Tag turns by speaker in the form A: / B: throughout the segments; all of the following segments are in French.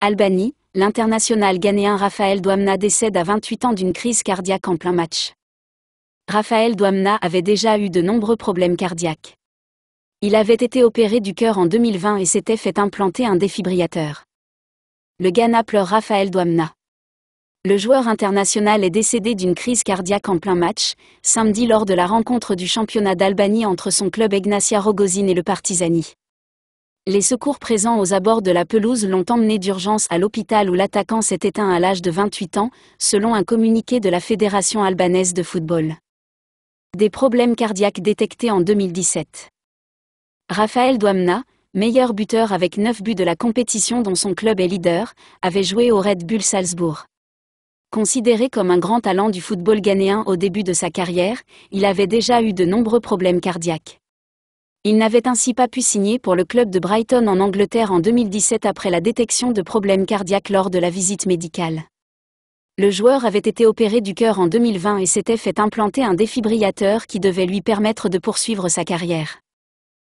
A: Albanie, l'international ghanéen Raphaël Douamna décède à 28 ans d'une crise cardiaque en plein match. Raphaël Douamna avait déjà eu de nombreux problèmes cardiaques. Il avait été opéré du cœur en 2020 et s'était fait implanter un défibrillateur. Le Ghana pleure Raphaël Douamna. Le joueur international est décédé d'une crise cardiaque en plein match, samedi lors de la rencontre du championnat d'Albanie entre son club Ignacia Rogozin et le Partizani. Les secours présents aux abords de la pelouse l'ont emmené d'urgence à l'hôpital où l'attaquant s'est éteint à l'âge de 28 ans, selon un communiqué de la Fédération albanaise de football. Des problèmes cardiaques détectés en 2017. Raphaël Douamna, meilleur buteur avec 9 buts de la compétition dont son club est leader, avait joué au Red Bull Salzbourg. Considéré comme un grand talent du football ghanéen au début de sa carrière, il avait déjà eu de nombreux problèmes cardiaques. Il n'avait ainsi pas pu signer pour le club de Brighton en Angleterre en 2017 après la détection de problèmes cardiaques lors de la visite médicale. Le joueur avait été opéré du cœur en 2020 et s'était fait implanter un défibrillateur qui devait lui permettre de poursuivre sa carrière.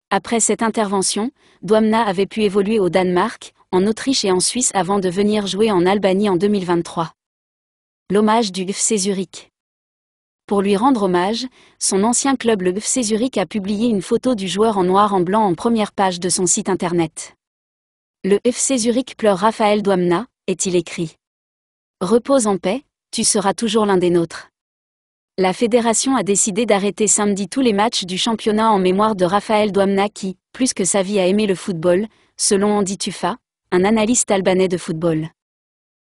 A: Après cette intervention, Douamna avait pu évoluer au Danemark, en Autriche et en Suisse avant de venir jouer en Albanie en 2023. L'hommage du FC Zurich pour lui rendre hommage, son ancien club le FC Zurich a publié une photo du joueur en noir en blanc en première page de son site internet. Le FC Zurich pleure Raphaël Douamna, est-il écrit. Repose en paix, tu seras toujours l'un des nôtres. La fédération a décidé d'arrêter samedi tous les matchs du championnat en mémoire de Raphaël Douamna qui, plus que sa vie a aimé le football, selon Andy Tufa, un analyste albanais de football.